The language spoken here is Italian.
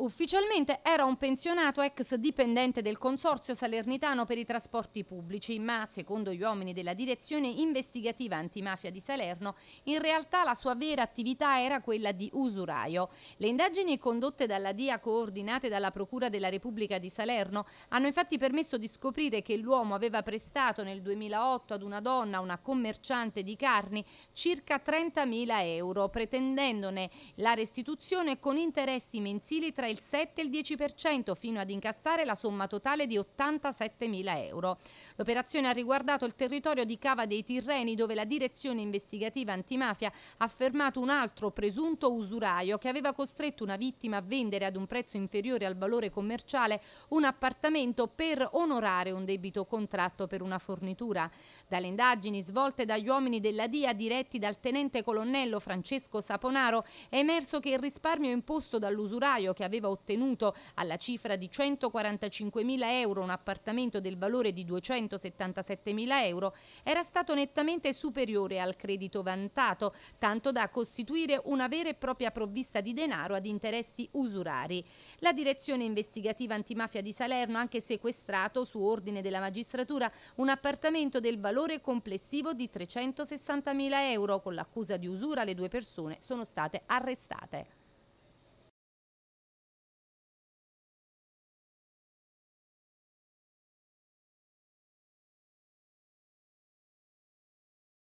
Ufficialmente era un pensionato ex dipendente del Consorzio Salernitano per i trasporti pubblici, ma secondo gli uomini della Direzione Investigativa Antimafia di Salerno, in realtà la sua vera attività era quella di usuraio. Le indagini condotte dalla DIA coordinate dalla Procura della Repubblica di Salerno hanno infatti permesso di scoprire che l'uomo aveva prestato nel 2008 ad una donna, una commerciante di carni, circa 30.000 euro, pretendendone la restituzione con interessi mensili tra il 7 e il 10% fino ad incassare la somma totale di 87.000 euro. L'operazione ha riguardato il territorio di Cava dei Tirreni dove la direzione investigativa antimafia ha fermato un altro presunto usuraio che aveva costretto una vittima a vendere ad un prezzo inferiore al valore commerciale un appartamento per onorare un debito contratto per una fornitura. Dalle indagini svolte dagli uomini della DIA diretti dal tenente colonnello Francesco Saponaro è emerso che il risparmio imposto dall'usuraio che aveva aveva ottenuto alla cifra di 145.000 euro un appartamento del valore di 277.000 euro, era stato nettamente superiore al credito vantato, tanto da costituire una vera e propria provvista di denaro ad interessi usurari. La direzione investigativa antimafia di Salerno ha anche sequestrato, su ordine della magistratura, un appartamento del valore complessivo di 360.000 euro. Con l'accusa di usura le due persone sono state arrestate.